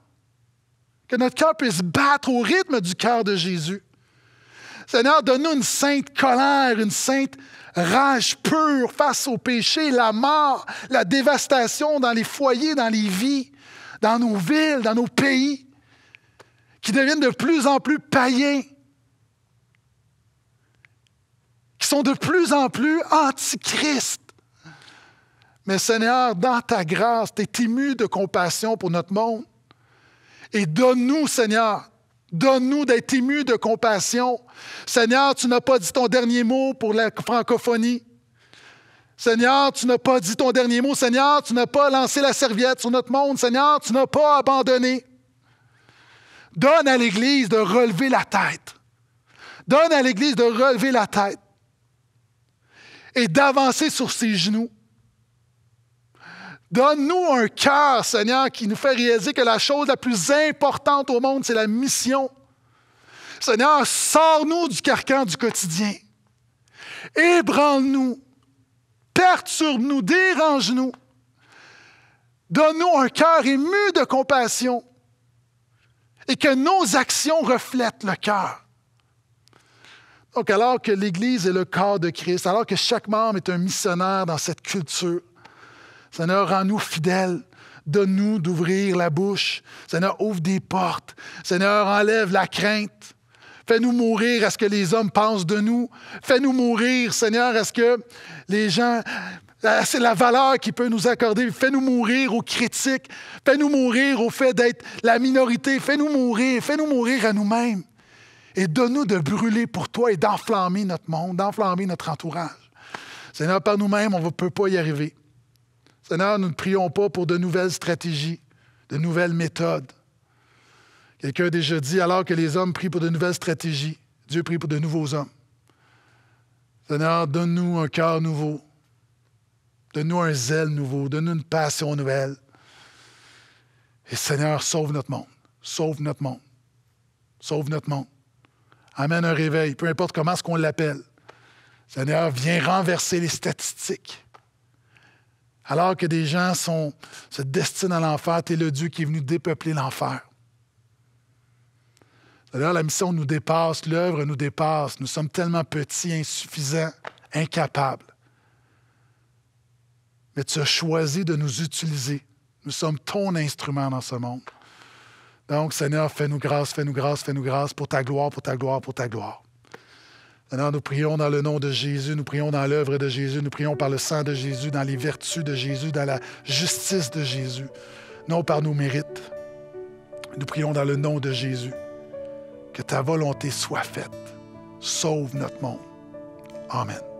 que notre cœur puisse battre au rythme du cœur de Jésus. Seigneur, donne-nous une sainte colère, une sainte rage pure face au péché, la mort, la dévastation dans les foyers, dans les vies, dans nos villes, dans nos pays, qui deviennent de plus en plus païens, sont de plus en plus antichristes. Mais Seigneur, dans ta grâce, tu es ému de compassion pour notre monde. Et donne-nous, Seigneur, donne-nous d'être ému de compassion. Seigneur, tu n'as pas dit ton dernier mot pour la francophonie. Seigneur, tu n'as pas dit ton dernier mot. Seigneur, tu n'as pas lancé la serviette sur notre monde. Seigneur, tu n'as pas abandonné. Donne à l'Église de relever la tête. Donne à l'Église de relever la tête et d'avancer sur ses genoux. Donne-nous un cœur, Seigneur, qui nous fait réaliser que la chose la plus importante au monde, c'est la mission. Seigneur, sors-nous du carcan du quotidien. Ébranle-nous. Perturbe-nous. Dérange-nous. Donne-nous un cœur ému de compassion et que nos actions reflètent le cœur alors que l'Église est le corps de Christ, alors que chaque membre est un missionnaire dans cette culture, Seigneur, rends-nous fidèles. Donne-nous d'ouvrir la bouche. Seigneur, ouvre des portes. Seigneur, enlève la crainte. Fais-nous mourir à ce que les hommes pensent de nous. Fais-nous mourir, Seigneur, à ce que les gens... C'est la valeur qui peut nous accorder. Fais-nous mourir aux critiques. Fais-nous mourir au fait d'être la minorité. Fais-nous mourir. Fais-nous mourir à nous-mêmes et donne-nous de brûler pour toi et d'enflammer notre monde, d'enflammer notre entourage. Seigneur, par nous-mêmes, on ne peut pas y arriver. Seigneur, nous ne prions pas pour de nouvelles stratégies, de nouvelles méthodes. Quelqu'un a déjà dit, alors que les hommes prient pour de nouvelles stratégies, Dieu prie pour de nouveaux hommes. Seigneur, donne-nous un cœur nouveau. Donne-nous un zèle nouveau. Donne-nous une passion nouvelle. Et Seigneur, sauve notre monde. Sauve notre monde. Sauve notre monde amène un réveil, peu importe comment ce qu'on l'appelle. Seigneur, viens renverser les statistiques. Alors que des gens sont, se destinent à l'enfer, tu es le Dieu qui est venu dépeupler l'enfer. D'ailleurs, la mission nous dépasse, l'œuvre nous dépasse. Nous sommes tellement petits, insuffisants, incapables. Mais tu as choisi de nous utiliser. Nous sommes ton instrument dans ce monde. Donc, Seigneur, fais-nous grâce, fais-nous grâce, fais-nous grâce pour ta gloire, pour ta gloire, pour ta gloire. Maintenant, nous prions dans le nom de Jésus, nous prions dans l'œuvre de Jésus, nous prions par le sang de Jésus, dans les vertus de Jésus, dans la justice de Jésus, non par nos mérites. Nous prions dans le nom de Jésus que ta volonté soit faite. Sauve notre monde. Amen.